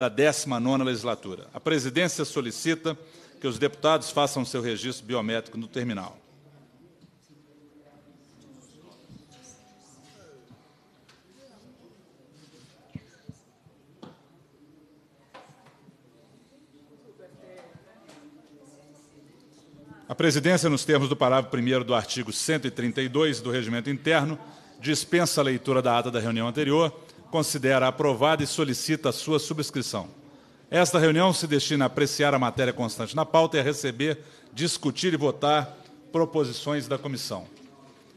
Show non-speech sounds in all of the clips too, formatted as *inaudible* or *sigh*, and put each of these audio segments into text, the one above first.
da 19ª legislatura. A presidência solicita que os deputados façam seu registro biométrico no terminal. A presidência, nos termos do parágrafo 1 do artigo 132 do Regimento Interno, dispensa a leitura da ata da reunião anterior considera aprovada e solicita a sua subscrição. Esta reunião se destina a apreciar a matéria constante na pauta e a receber, discutir e votar proposições da comissão.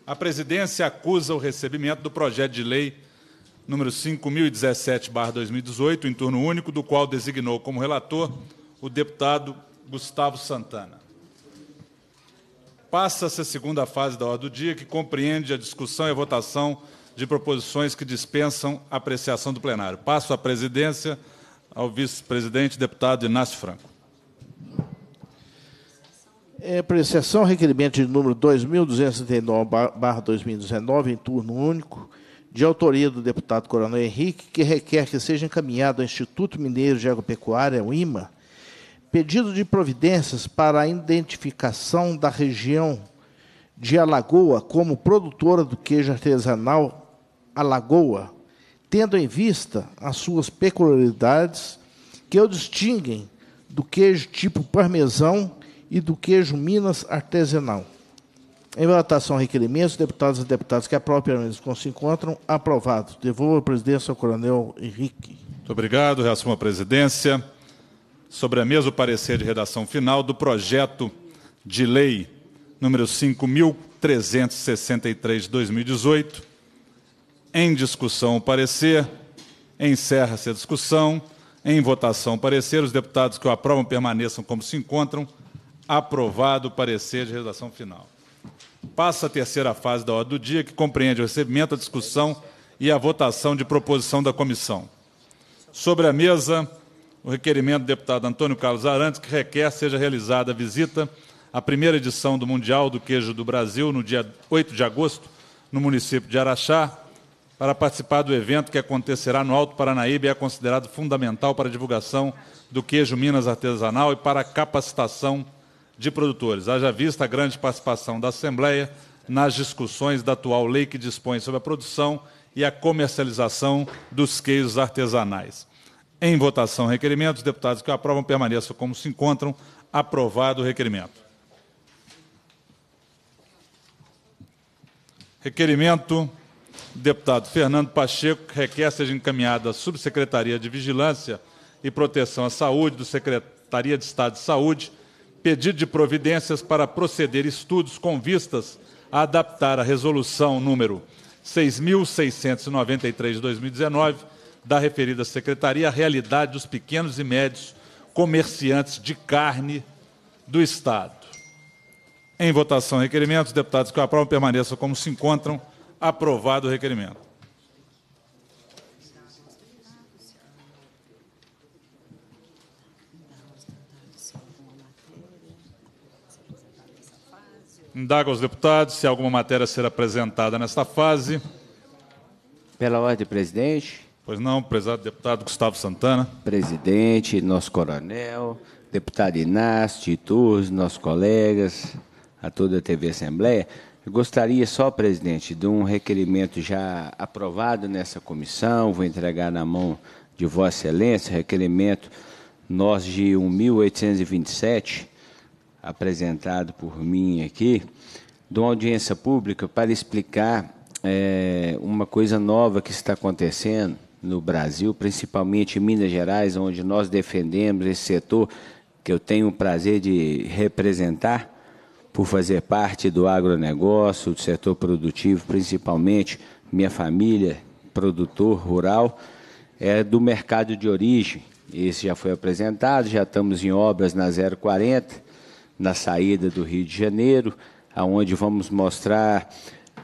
A presidência acusa o recebimento do projeto de lei número 5017/2018, em turno único, do qual designou como relator o deputado Gustavo Santana. Passa-se a segunda fase da ordem do dia, que compreende a discussão e a votação de proposições que dispensam apreciação do plenário. Passo a presidência ao vice-presidente, deputado Inácio Franco. É, requerimento de número 2.239-2019, em turno único, de autoria do deputado Coronel Henrique, que requer que seja encaminhado ao Instituto Mineiro de Agropecuária, o IMA, pedido de providências para a identificação da região de Alagoa como produtora do queijo artesanal a lagoa, tendo em vista as suas peculiaridades que o distinguem do queijo tipo parmesão e do queijo Minas artesanal. Em votação, requerimentos, deputados e deputadas que aprovam pelo se encontram, aprovado. Devolvo a presidência ao coronel Henrique. Muito obrigado, reassumo a presidência. Sobre a mesa, o parecer de redação final do projeto de lei número 5.363 de 2018, em discussão, o parecer. Encerra-se a discussão. Em votação, o parecer. Os deputados que o aprovam permaneçam como se encontram. Aprovado o parecer de redação final. Passa a terceira fase da ordem do dia, que compreende o recebimento, a discussão e a votação de proposição da comissão. Sobre a mesa, o requerimento do deputado Antônio Carlos Arantes, que requer seja realizada a visita à primeira edição do Mundial do Queijo do Brasil, no dia 8 de agosto, no município de Araxá, para participar do evento que acontecerá no Alto Paranaíba e é considerado fundamental para a divulgação do queijo Minas artesanal e para a capacitação de produtores. Haja vista a grande participação da Assembleia nas discussões da atual lei que dispõe sobre a produção e a comercialização dos queijos artesanais. Em votação, requerimento. Os deputados que aprovam permaneçam como se encontram. Aprovado o requerimento. Requerimento deputado Fernando Pacheco requer seja encaminhada à Subsecretaria de Vigilância e Proteção à Saúde do Secretaria de Estado de Saúde pedido de providências para proceder estudos com vistas a adaptar a resolução número 6.693 de 2019 da referida secretaria à realidade dos pequenos e médios comerciantes de carne do Estado. Em votação, requerimentos, deputados que aprovam permaneçam como se encontram Aprovado o requerimento. Indago aos deputados se alguma matéria será apresentada nesta fase. Pela ordem, presidente. Pois não, prezado deputado Gustavo Santana. Presidente, nosso coronel, deputado Inácio, Titus, nossos colegas, a toda a TV Assembleia. Eu gostaria só, presidente, de um requerimento já aprovado nessa comissão, vou entregar na mão de Vossa Excelência, requerimento nós de 1827, apresentado por mim aqui, de uma audiência pública para explicar é, uma coisa nova que está acontecendo no Brasil, principalmente em Minas Gerais, onde nós defendemos esse setor que eu tenho o prazer de representar por fazer parte do agronegócio, do setor produtivo, principalmente minha família, produtor rural, é do mercado de origem. Esse já foi apresentado, já estamos em obras na 040, na saída do Rio de Janeiro, aonde vamos mostrar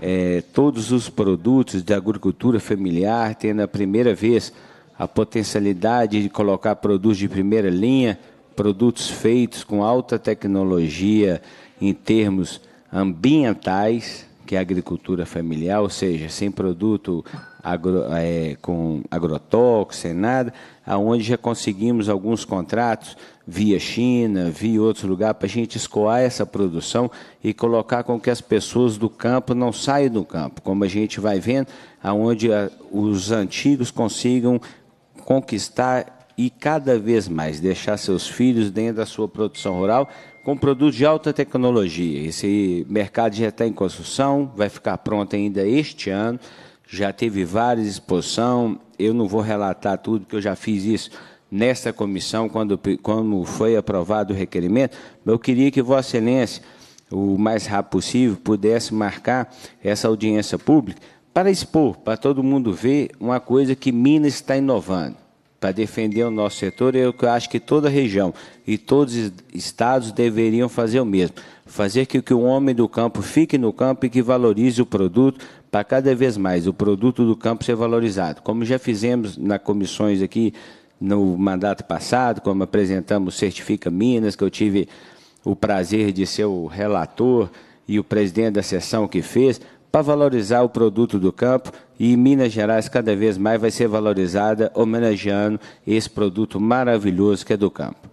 é, todos os produtos de agricultura familiar, tendo a primeira vez a potencialidade de colocar produtos de primeira linha, produtos feitos com alta tecnologia, em termos ambientais, que é a agricultura familiar, ou seja, sem produto agro, é, com agrotóxico, sem nada, aonde já conseguimos alguns contratos via China, via outros lugares, para a gente escoar essa produção e colocar com que as pessoas do campo não saiam do campo, como a gente vai vendo, aonde a, os antigos consigam conquistar e cada vez mais deixar seus filhos dentro da sua produção rural, com produtos de alta tecnologia. Esse mercado já está em construção, vai ficar pronto ainda este ano. Já teve várias exposições. Eu não vou relatar tudo, porque eu já fiz isso nesta comissão quando, quando foi aprovado o requerimento. Mas eu queria que Vossa Excelência, o mais rápido possível, pudesse marcar essa audiência pública para expor, para todo mundo ver, uma coisa que Minas está inovando para defender o nosso setor, eu acho que toda região e todos os estados deveriam fazer o mesmo. Fazer que, que o homem do campo fique no campo e que valorize o produto, para cada vez mais o produto do campo ser valorizado. Como já fizemos nas comissões aqui no mandato passado, como apresentamos o Certifica Minas, que eu tive o prazer de ser o relator e o presidente da sessão que fez, para valorizar o produto do campo e Minas Gerais cada vez mais vai ser valorizada homenageando esse produto maravilhoso que é do campo.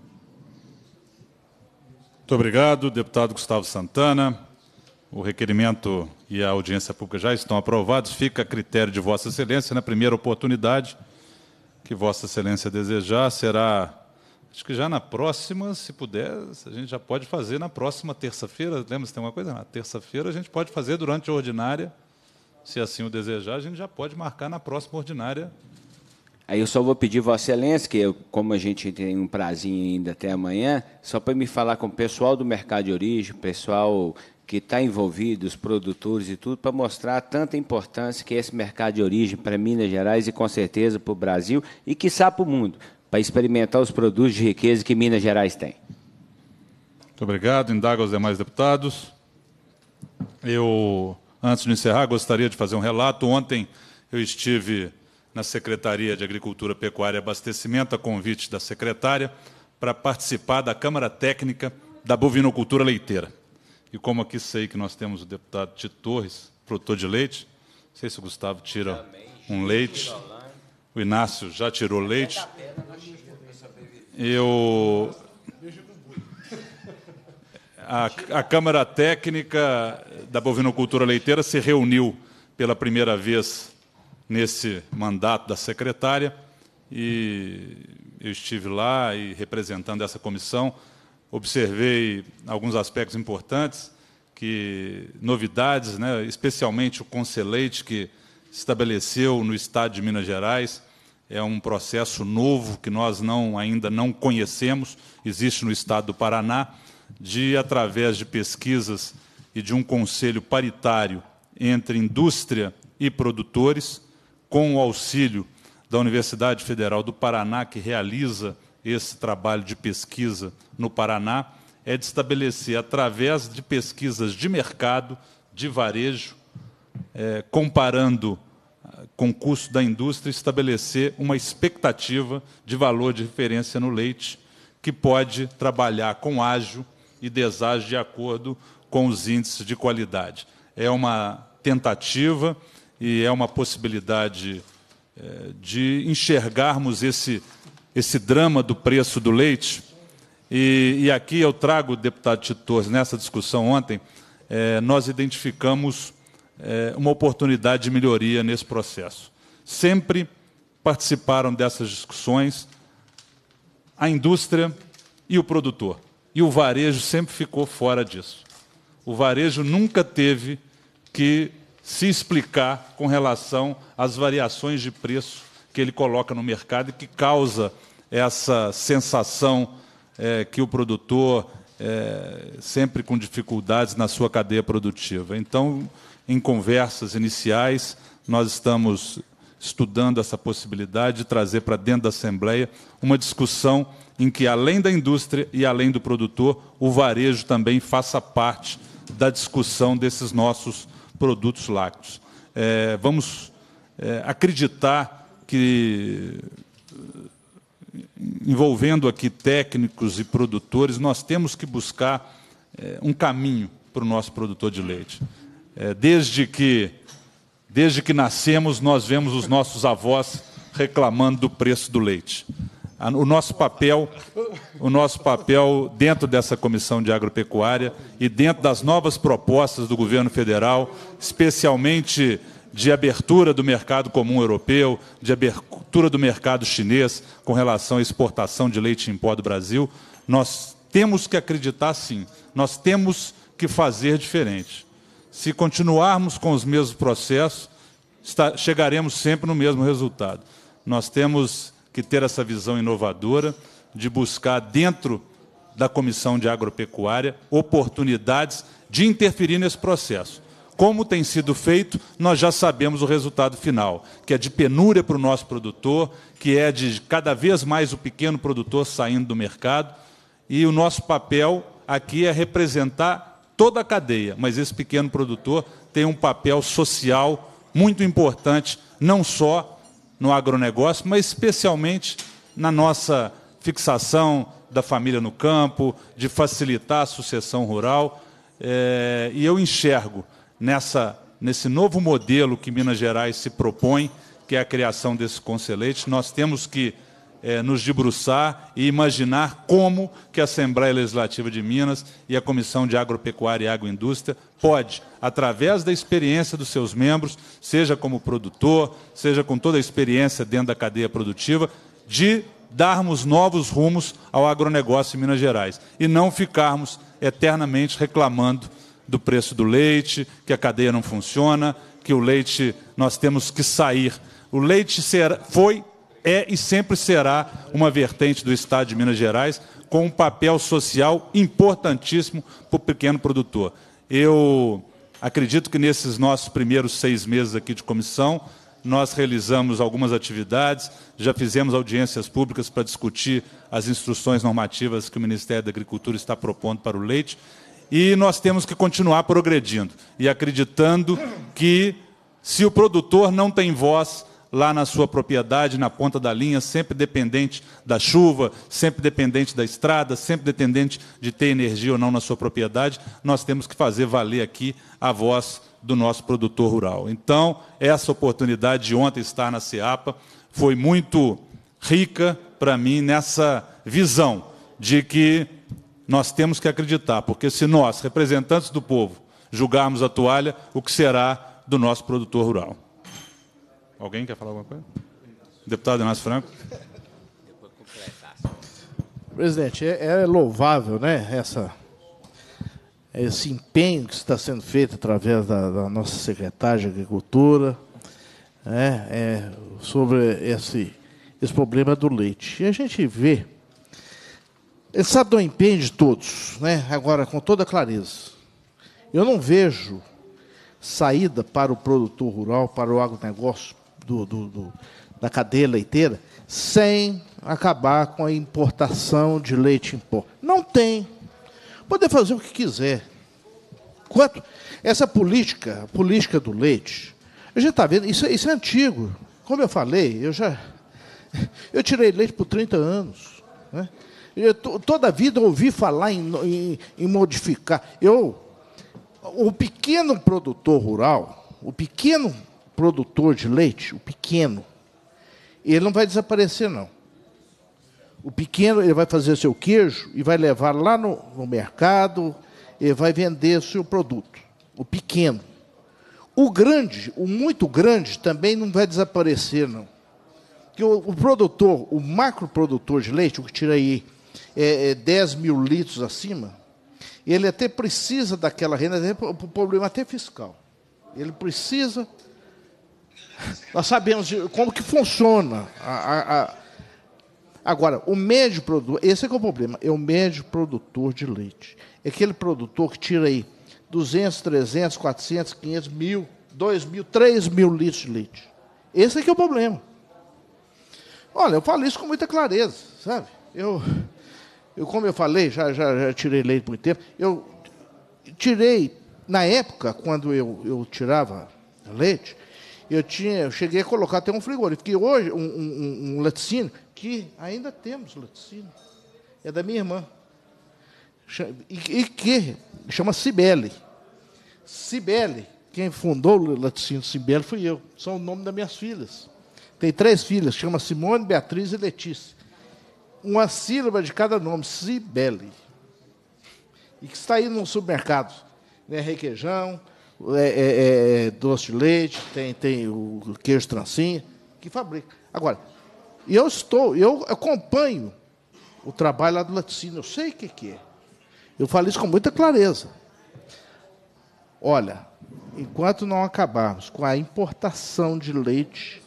Muito obrigado, deputado Gustavo Santana. O requerimento e a audiência pública já estão aprovados. Fica a critério de Vossa Excelência, na primeira oportunidade que Vossa Excelência desejar, será Acho que já na próxima, se puder, a gente já pode fazer na próxima terça-feira. Lembra se tem uma coisa? Na terça-feira a gente pode fazer durante a ordinária. Se assim o desejar, a gente já pode marcar na próxima ordinária. Aí eu só vou pedir Vossa Excelência, que eu, como a gente tem um prazinho ainda até amanhã, só para me falar com o pessoal do mercado de origem, pessoal que está envolvido, os produtores e tudo, para mostrar tanta importância que é esse mercado de origem para Minas Gerais e com certeza para o Brasil e quiçá para o mundo para experimentar os produtos de riqueza que Minas Gerais tem. Muito obrigado. Indago aos demais deputados. Eu, antes de encerrar, gostaria de fazer um relato. Ontem eu estive na Secretaria de Agricultura, Pecuária e Abastecimento, a convite da secretária, para participar da Câmara Técnica da Bovinocultura Leiteira. E como aqui sei que nós temos o deputado Tito Torres, produtor de leite, não sei se o Gustavo tira um leite o Inácio já tirou leite. Eu. A, a Câmara Técnica da Bovinocultura Leiteira se reuniu pela primeira vez nesse mandato da secretária e eu estive lá e representando essa comissão, observei alguns aspectos importantes, que novidades, né, especialmente o conselheite que estabeleceu no estado de Minas Gerais é um processo novo que nós não, ainda não conhecemos, existe no estado do Paraná, de, através de pesquisas e de um conselho paritário entre indústria e produtores, com o auxílio da Universidade Federal do Paraná, que realiza esse trabalho de pesquisa no Paraná, é de estabelecer, através de pesquisas de mercado, de varejo, é, comparando concurso da indústria estabelecer uma expectativa de valor de referência no leite, que pode trabalhar com ágio e deságio de acordo com os índices de qualidade. É uma tentativa e é uma possibilidade eh, de enxergarmos esse, esse drama do preço do leite. E, e aqui eu trago, deputado Titores, nessa discussão ontem, eh, nós identificamos é, uma oportunidade de melhoria nesse processo. Sempre participaram dessas discussões a indústria e o produtor. E o varejo sempre ficou fora disso. O varejo nunca teve que se explicar com relação às variações de preço que ele coloca no mercado e que causa essa sensação é, que o produtor é, sempre com dificuldades na sua cadeia produtiva. Então, em conversas iniciais, nós estamos estudando essa possibilidade de trazer para dentro da Assembleia uma discussão em que, além da indústria e além do produtor, o varejo também faça parte da discussão desses nossos produtos lácteos. É, vamos é, acreditar que, envolvendo aqui técnicos e produtores, nós temos que buscar é, um caminho para o nosso produtor de leite é, desde, que, desde que nascemos, nós vemos os nossos avós reclamando do preço do leite. O nosso papel, o nosso papel dentro dessa comissão de agropecuária e dentro das novas propostas do governo federal, especialmente de abertura do mercado comum europeu, de abertura do mercado chinês com relação à exportação de leite em pó do Brasil, nós temos que acreditar sim, nós temos que fazer diferente se continuarmos com os mesmos processos, está, chegaremos sempre no mesmo resultado. Nós temos que ter essa visão inovadora de buscar dentro da Comissão de Agropecuária oportunidades de interferir nesse processo. Como tem sido feito, nós já sabemos o resultado final, que é de penúria para o nosso produtor, que é de cada vez mais o pequeno produtor saindo do mercado. E o nosso papel aqui é representar toda a cadeia, mas esse pequeno produtor tem um papel social muito importante, não só no agronegócio, mas especialmente na nossa fixação da família no campo, de facilitar a sucessão rural. É, e eu enxergo nessa, nesse novo modelo que Minas Gerais se propõe, que é a criação desse conselheiro, nós temos que é, nos debruçar e imaginar como que a Assembleia Legislativa de Minas e a Comissão de Agropecuária e Agroindústria pode, através da experiência dos seus membros, seja como produtor, seja com toda a experiência dentro da cadeia produtiva, de darmos novos rumos ao agronegócio em Minas Gerais e não ficarmos eternamente reclamando do preço do leite, que a cadeia não funciona, que o leite nós temos que sair. O leite foi é e sempre será uma vertente do Estado de Minas Gerais, com um papel social importantíssimo para o pequeno produtor. Eu acredito que nesses nossos primeiros seis meses aqui de comissão, nós realizamos algumas atividades, já fizemos audiências públicas para discutir as instruções normativas que o Ministério da Agricultura está propondo para o leite, e nós temos que continuar progredindo e acreditando que, se o produtor não tem voz, lá na sua propriedade, na ponta da linha, sempre dependente da chuva, sempre dependente da estrada, sempre dependente de ter energia ou não na sua propriedade, nós temos que fazer valer aqui a voz do nosso produtor rural. Então, essa oportunidade de ontem estar na CEAPA foi muito rica para mim nessa visão de que nós temos que acreditar, porque se nós, representantes do povo, julgarmos a toalha, o que será do nosso produtor rural? Alguém quer falar alguma coisa? Deputado Inácio Franco. Presidente, é, é louvável, né, essa esse empenho que está sendo feito através da, da nossa secretária de Agricultura né, é, sobre esse, esse problema do leite. E a gente vê, ele sabe do empenho de todos, né, agora com toda clareza. Eu não vejo saída para o produtor rural, para o agronegócio, do, do, do, da cadeia leiteira sem acabar com a importação de leite em pó. Não tem. Poder fazer o que quiser. Quanto essa política, a política do leite, a gente está vendo, isso, é, isso é antigo. Como eu falei, eu já *laughs* eu tirei leite por 30 anos. Né? Eu, toda a vida ouvi falar em, em, em modificar. Eu, o pequeno produtor rural, o pequeno produtor de leite, o pequeno, ele não vai desaparecer, não. O pequeno ele vai fazer seu queijo e vai levar lá no, no mercado, ele vai vender seu produto. O pequeno. O grande, o muito grande, também não vai desaparecer, não. Porque o, o produtor, o macro produtor de leite, o que tira aí é, é 10 mil litros acima, ele até precisa daquela renda, até, o problema até fiscal. Ele precisa nós sabemos como que funciona. A, a, a... Agora, o médio produtor, esse é que é o problema, é o médio produtor de leite. É aquele produtor que tira aí 200, 300, 400, 500, mil, 2 mil, 3 mil litros de leite. Esse é que é o problema. Olha, eu falo isso com muita clareza, sabe? Eu, eu como eu falei, já, já, já tirei leite por muito tempo. Eu tirei, na época, quando eu, eu tirava leite, eu tinha, eu cheguei a colocar até um frigorífico, que hoje, um, um, um laticínio, que ainda temos laticínio, é da minha irmã, e, que chama Cibele. Cibele, quem fundou o laticínio Cibele fui eu, são o nome das minhas filhas. Tem três filhas, chama Simone, Beatriz e Letícia. Uma sílaba de cada nome, Cibele. E que está aí nos supermercados, né, requeijão, é, é, é, é, doce de leite, tem, tem o queijo trancinha, que fabrica. Agora, eu estou, eu acompanho o trabalho lá do laticínio, eu sei o que, que é. Eu falo isso com muita clareza. Olha, enquanto não acabarmos com a importação de leite,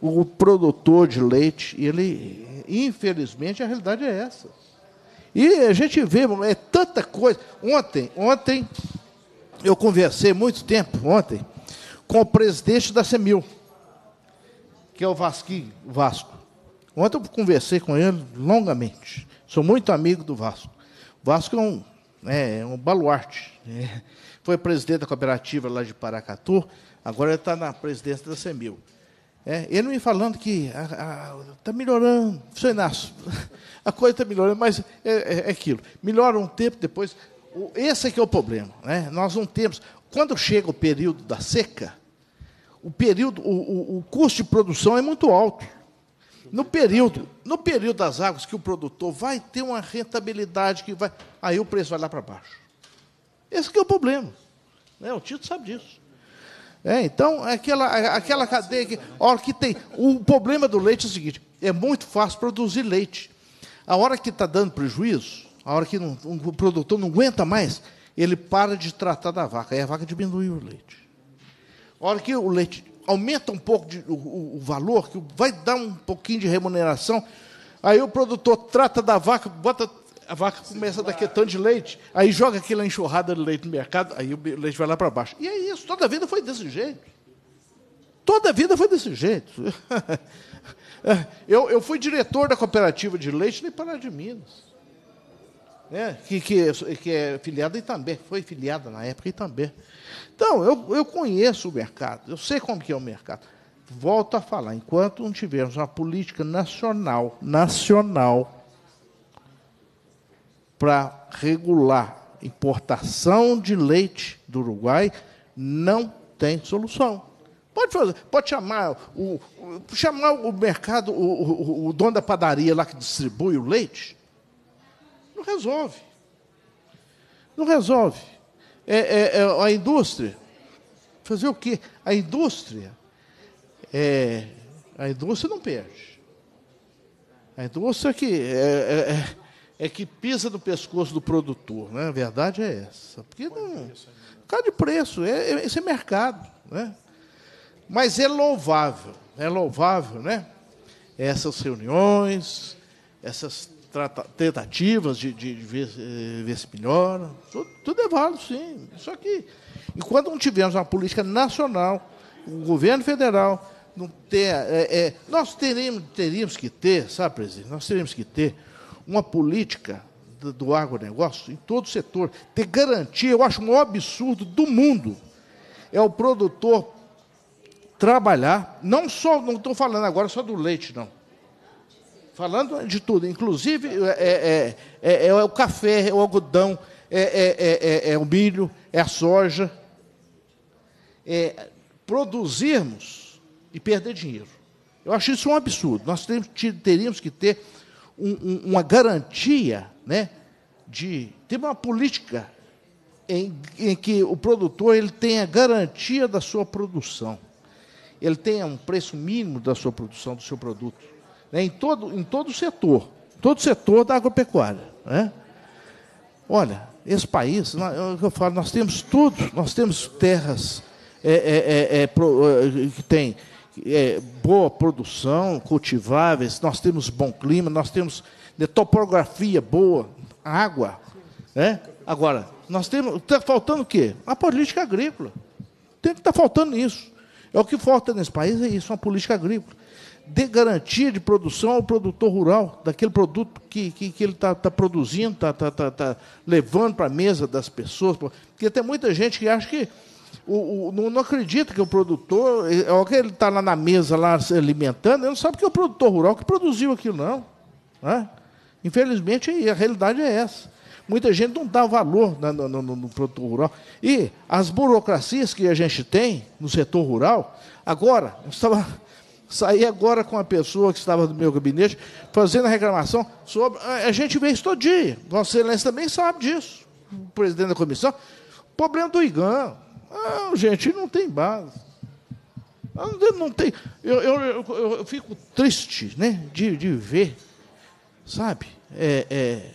o produtor de leite, ele, infelizmente, a realidade é essa. E a gente vê, é tanta coisa. Ontem, ontem, eu conversei muito tempo ontem com o presidente da Semil, que é o Vasco. Ontem eu conversei com ele longamente. Sou muito amigo do Vasco. O Vasco é um, né, é, um baluarte. É. Foi presidente da cooperativa lá de Paracatu, agora ele está na presidência da Semil. É, ele me falando que está ah, ah, melhorando, senhor Inácio, *laughs* a coisa está melhorando, mas é, é, é, aquilo. Melhora um tempo, depois esse é que é o problema. Né? Nós não temos. Quando chega o período da seca, o, período, o, o, o custo de produção é muito alto. No período, no período das águas que o produtor vai ter uma rentabilidade que vai. Aí o preço vai lá para baixo. Esse que é o problema. Né? O Tito sabe disso. É, então, aquela, aquela cadeia que. Hora que tem. O problema do leite é o seguinte: é muito fácil produzir leite. A hora que está dando prejuízo, a hora que não, um, o produtor não aguenta mais, ele para de tratar da vaca. Aí a vaca diminui o leite. A hora que o leite aumenta um pouco de, o, o, valor, que vai dar um pouquinho de remuneração, aí o produtor trata da vaca, bota a vaca começa a dar tanto de leite, aí joga aquela enxurrada de leite no mercado, aí o leite vai lá para baixo. E é isso, toda a vida foi desse jeito. Toda a vida foi desse jeito. *laughs* Eu, eu fui diretor da cooperativa de leite no Pará de Minas né, que, que, que é filiada e também, foi filiada na época e também. Então, eu, eu conheço o mercado, eu sei como que é o mercado. Volto a falar, enquanto não tivermos uma política nacional, nacional, para regular importação de leite do Uruguai, não tem solução. Pode fazer, pode chamar o, chamar o mercado, o, o, o dono da padaria lá que distribui o leite, não resolve. Não resolve. É, é, é a indústria. Fazer o quê? A indústria. É, a indústria não perde. A indústria que é, é, é, é que pisa no pescoço do produtor. Né? A verdade é essa. Porque não, por causa de preço, é, esse é, é mercado. Né? Mas é louvável, é louvável, né? Essas reuniões, essas trata, tentativas de, de, de ver, eh, ver, se melhora. Tudo, tudo é válido, sim. Só que, enquanto não tivermos uma política nacional, o governo federal não ter. É, é, nós teríamos, teríamos que ter, sabe, presidente, nós teríamos que ter uma política do, do agronegócio em todo o setor. Ter garantia, eu acho o maior absurdo do mundo. É o produtor trabalhar, não só, não estou falando agora só do leite, não Falando de tudo, inclusive é é, é, é, é o café, é o algodão, é, é o milho, é a soja. produzirmos e perder dinheiro. Eu acho isso um absurdo. Nós teríamos que ter um, um, uma garantia né, de ter uma política em, em, que o produtor ele tenha garantia da sua produção, ele tenha um preço mínimo da sua produção, do seu produto né, em, todo, em todo o setor, todo setor da agropecuária. Né? Olha, esse país, é eu falo, nós temos tudo, nós temos terras é, é, é, é que tem boa produção, cultiváveis, nós temos bom clima, nós temos né, topografia boa, água. Né? Agora, nós temos. Está faltando o quê? A política agrícola. Tem que estar tá faltando isso. É o que falta nesse país, é isso, uma política agrícola dê garantia de produção ao produtor rural, daquele produto que, que, que ele está tá produzindo, está tá, tá, tá, levando para a mesa das pessoas. Porque tem muita gente que acha que. O, o não, não acredita que o produtor, é, é, ele está lá na mesa, lá se alimentando, ele não sabe que é o produtor rural que produziu aquilo, não. Né? Infelizmente, a realidade é essa. Muita gente não dá valor no, no, no, no, produtor rural. E as burocracias que a gente tem no setor rural, agora, eu estava Saí agora com a pessoa que estava no meu gabinete fazendo a reclamação sobre. Ah, a gente vê isso todo dia. Vossa Excelência também sabe disso. O presidente da comissão. Problema do IGAN. Ah, gente, não tem base. Ah, não tem. Eu, eu, eu, eu, fico triste né, de, de ver, sabe? É, é,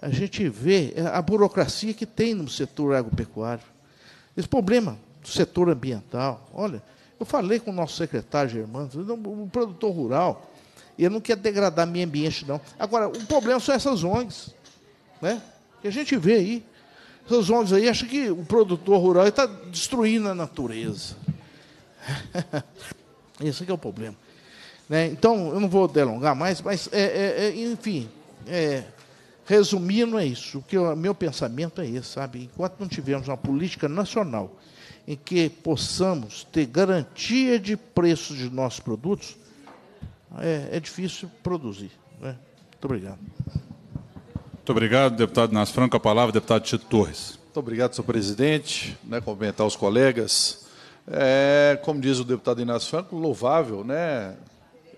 a gente vê é, a burocracia que tem no setor agropecuário. Esse problema do setor ambiental. Olha eu falei com o nosso secretário, Germano, um produtor rural, e ele não quer degradar meio ambiente, não. Agora, o problema são essas ONGs, né? Que a gente vê aí. Essas ONGs aí acham que o produtor rural está destruindo a natureza. *laughs* Esse é o problema. Né? Então, eu não vou delongar mais, mas, é, é, é enfim, é, resumindo, é isso. O que é meu pensamento é esse, sabe? Enquanto não tivermos uma política nacional em que possamos ter garantia de preço de nossos produtos, é, é difícil produzir. Né? Muito obrigado. Muito obrigado, deputado Nas Franco. A palavra, deputado Tito Torres. Muito obrigado, senhor presidente. Né, cumprimentar os colegas. É, como diz o deputado Inácio Franco, louvável, né?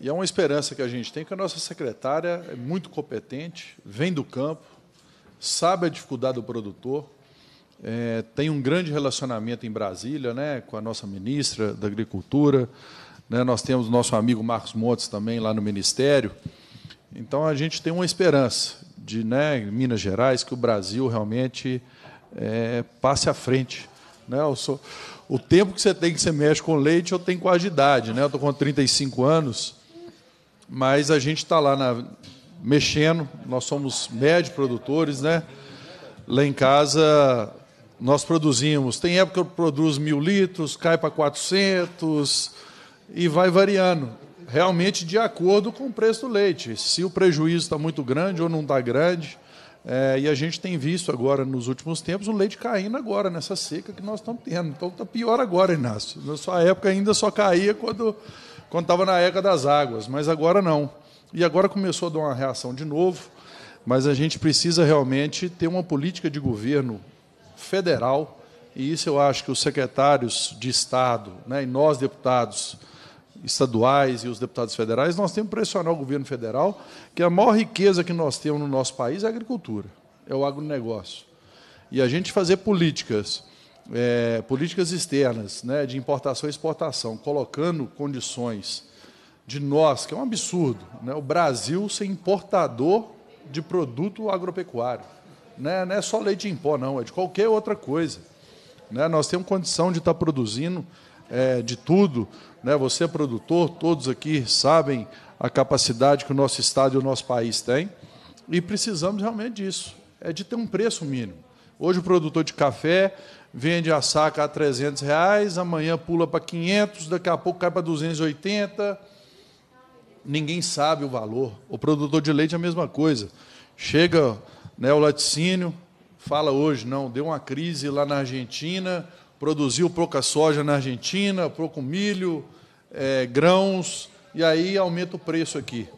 E é uma esperança que a gente tem, que a nossa secretária é muito competente, vem do campo, sabe a dificuldade do produtor, é, tem um grande relacionamento em Brasília, né, com a nossa ministra da Agricultura. Né, nós temos o nosso amigo Marcos Montes também lá no Ministério. Então a gente tem uma esperança de, né, Minas Gerais, que o Brasil realmente é, passe à frente. Né? Sou, o tempo que você tem que você mexe com leite, eu tenho quase idade, né? Eu estou com 35 anos, mas a gente está lá na, mexendo, nós somos médio produtores, né? Lá em casa nós produzimos. Tem época que eu produzo mil litros, cai para 400 e vai variando. Realmente de acordo com o preço do leite. Se o prejuízo está muito grande ou não está grande. É, e a gente tem visto agora, nos últimos tempos, o leite caindo agora, nessa seca que nós estamos tendo. Então está pior agora, Inácio. Na sua época ainda só caía quando estava na época das águas, mas agora não. E agora começou a dar uma reação de novo, mas a gente precisa realmente ter uma política de governo federal, e isso eu acho que os secretários de Estado, né, e nós, deputados estaduais e os deputados federais, nós temos que pressionar o governo federal, que a maior riqueza que nós temos no nosso país é a agricultura, é o agronegócio. E a gente fazer políticas, é, políticas externas, né, de importação e exportação, colocando condições de nós, que é um absurdo, né, o Brasil ser importador de produto agropecuário né, não é só leite em pó, não, é de qualquer outra coisa. Né? Nós temos condição de estar tá produzindo é, de tudo. Né? Você é produtor, todos aqui sabem a capacidade que o nosso estado e o nosso país tem. E precisamos realmente disso. É de ter um preço mínimo. Hoje o produtor de café vende a saca a 300 reais, amanhã pula para 500, daqui a pouco cai para 280. Ninguém sabe o valor. O produtor de leite é a mesma coisa. Chega né, o laticínio fala hoje, não, deu uma crise lá na Argentina, produziu pouca soja na Argentina, pouco milho, é, grãos, e aí aumenta o preço aqui.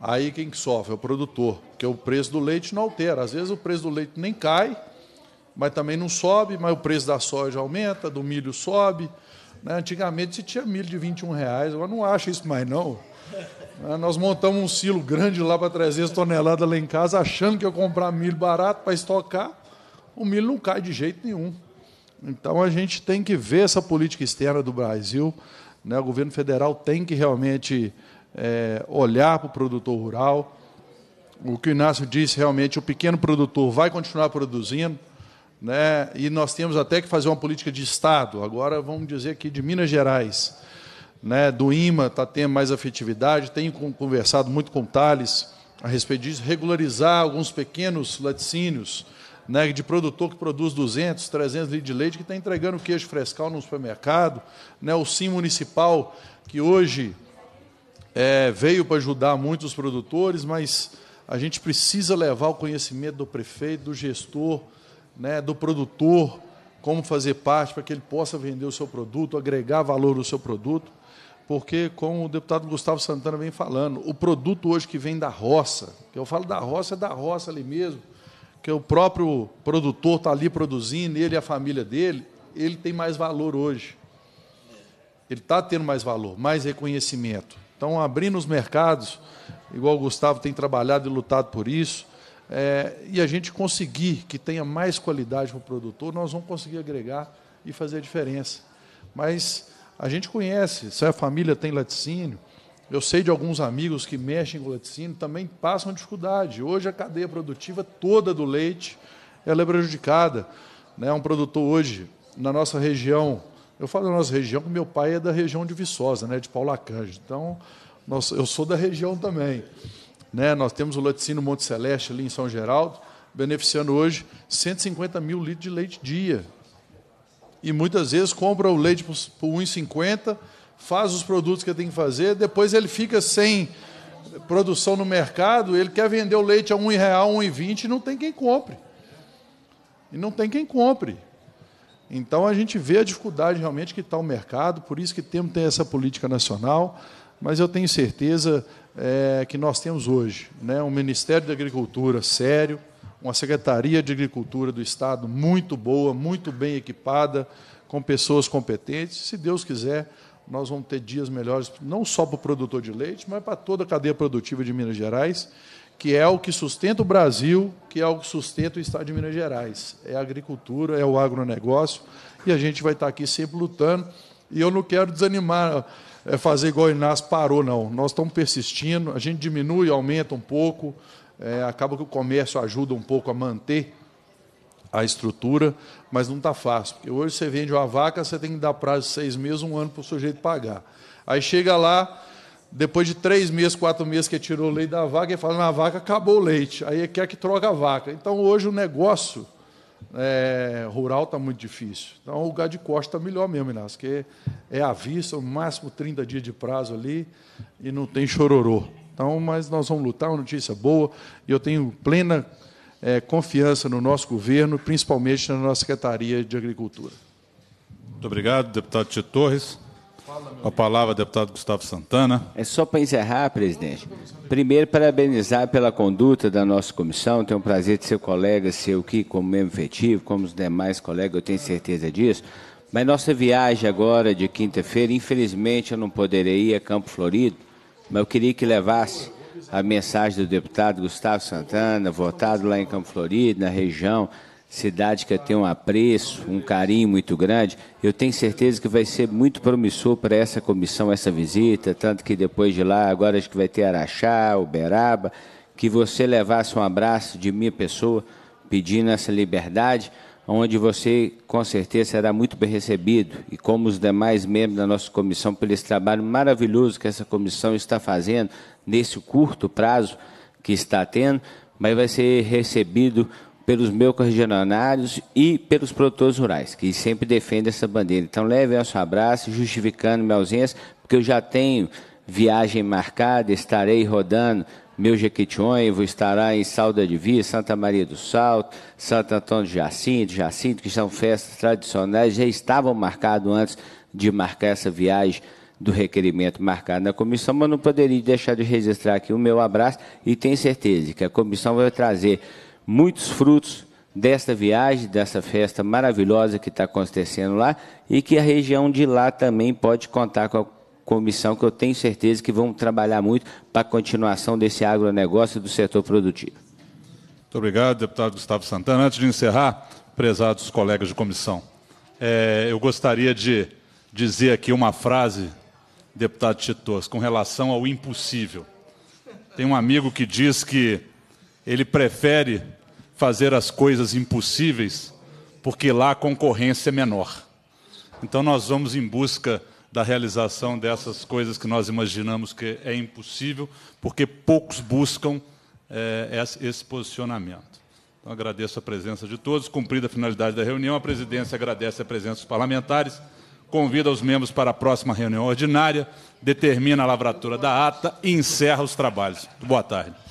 Aí quem sofre é o produtor, porque o preço do leite não altera. Às vezes o preço do leite nem cai, mas também não sobe, mas o preço da soja aumenta, do milho sobe. Né, antigamente se tinha milho de 21 reais, agora não acha isso mais não. Né, nós montamos um silo grande lá para 300 toneladas lá em casa, achando que ia comprar milho barato para estocar. O milho não cai de jeito nenhum. Então a gente tem que ver essa política externa do Brasil. Né? O governo federal tem que realmente é, olhar para o produtor rural. O que o Inácio disse, realmente, o pequeno produtor vai continuar produzindo né? e nós temos até que fazer uma política de Estado, agora vamos dizer aqui de Minas Gerais, né? do IMA está tendo mais afetividade, tenho conversado muito com o Tales a respeito disso, regularizar alguns pequenos laticínios, né, de produtor que produz 200, 300 litros de leite, que está entregando queijo frescal no supermercado, né, o Sim Municipal, que hoje é, veio para ajudar muitos produtores, mas a gente precisa levar o conhecimento do prefeito, do gestor, né, do produtor, como fazer parte para que ele possa vender o seu produto, agregar valor ao seu produto, porque, como o deputado Gustavo Santana vem falando, o produto hoje que vem da roça, que eu falo da roça, é da roça ali mesmo, que o próprio produtor está ali produzindo, ele e a família dele, ele tem mais valor hoje. Ele está tendo mais valor, mais reconhecimento. Então, abrindo os mercados, igual o Gustavo tem trabalhado e lutado por isso, é, e a gente conseguir que tenha mais qualidade para o produtor, nós vamos conseguir agregar e fazer a diferença. Mas a gente conhece, se a família tem laticínio, eu sei de alguns amigos que mexem com laticínio, também passam dificuldade. Hoje a cadeia produtiva toda do leite ela é prejudicada. Né? Um produtor hoje, na nossa região, eu falo da nossa região, porque meu pai é da região de Viçosa, né? de Paula Então, nós, eu sou da região também. Né? Nós temos o laticínio Monte Celeste ali em São Geraldo, beneficiando hoje 150 mil litros de leite dia. E muitas vezes compra o leite por, por 1,50, faz os produtos que tem que fazer, depois ele fica sem produção no mercado, ele quer vender o leite a R$ 1,00, R$ 1,20 e não tem quem compre. E não tem quem compre. Então a gente vê a dificuldade realmente que está o mercado, por isso que temos tem essa política nacional, mas eu tenho certeza é, que nós temos hoje. Né? Um Ministério da Agricultura sério, uma Secretaria de Agricultura do Estado muito boa, muito bem equipada, com pessoas competentes. Se Deus quiser, nós vamos ter dias melhores, não só para o produtor de leite, mas para toda a cadeia produtiva de Minas Gerais, que é o que sustenta o Brasil, que é o que sustenta o Estado de Minas Gerais. É a agricultura, é o agronegócio, e a gente vai estar aqui sempre lutando. E eu não quero desanimar é fazer igual o Inácio parou, não. Nós estamos persistindo, a gente diminui, aumenta um pouco, é, acaba que o comércio ajuda um pouco a manter a estrutura, mas não está fácil. Porque hoje você vende uma vaca, você tem que dar prazo de seis meses, um ano para o sujeito pagar. Aí chega lá, depois de três meses, quatro meses que tirou o leite da vaca, ele fala, na vaca acabou o leite. Aí quer que troca a vaca. Então hoje o negócio é, rural está muito difícil. Então, o lugar de costa está melhor mesmo, Inácio, porque é à vista, o máximo 30 dias de prazo ali, e não tem chororô. Então, mas nós vamos lutar, uma notícia boa, e eu tenho plena é, confiança no nosso governo, principalmente na nossa Secretaria de Agricultura. Muito obrigado, deputado Tito Torres. A palavra, deputado Gustavo Santana. É só para encerrar, presidente. Primeiro, parabenizar pela conduta da nossa comissão. Tenho o prazer de ser colega seu aqui, como membro efetivo, como os demais colegas, eu tenho certeza disso. Mas nossa viagem agora de quinta-feira, infelizmente eu não poderei ir a Campo Florido, mas eu queria que levasse a mensagem do deputado Gustavo Santana, votado lá em Campo Florido, na região, cidade que eu tenho um apreço, um carinho muito grande. Eu tenho certeza que vai ser muito promissor para essa comissão, essa visita, tanto que depois de lá, agora acho que vai ter Araxá, Uberaba, que você levasse um abraço de minha pessoa, pedindo essa liberdade, onde você com certeza será muito bem recebido, e como os demais membros da nossa comissão, pelo esse trabalho maravilhoso que essa comissão está fazendo, nesse curto prazo que está tendo, mas vai ser recebido pelos meus e pelos produtores rurais, que sempre defendem essa bandeira. Então, levem o seu abraço, justificando minha ausência, porque eu já tenho viagem marcada, estarei rodando meu Jequitinhonha, vou estar em Salda de Via, Santa Maria do Salto, Santo Antônio de Jacinto, Jacinto, que são festas tradicionais, já estavam marcadas antes de marcar essa viagem do requerimento marcado na comissão, mas não poderia deixar de registrar aqui o meu abraço e tenho certeza que a comissão vai trazer muitos frutos desta viagem, dessa festa maravilhosa que está acontecendo lá e que a região de lá também pode contar com a comissão que eu tenho certeza que vão trabalhar muito para a continuação desse agronegócio e do setor produtivo. Muito obrigado, deputado Gustavo Santana. Antes de encerrar, prezados colegas de comissão, é, eu gostaria de dizer aqui uma frase, deputado Titos, com relação ao impossível. Tem um amigo que diz que ele prefere fazer as coisas impossíveis, porque lá a concorrência é menor. Então nós vamos em busca da realização dessas coisas que nós imaginamos que é impossível, porque poucos buscam é, esse posicionamento. Então agradeço a presença de todos. Cumprida a finalidade da reunião, a presidência agradece a presença dos parlamentares, convida os membros para a próxima reunião ordinária, determina a lavratura da ata e encerra os trabalhos. Boa tarde.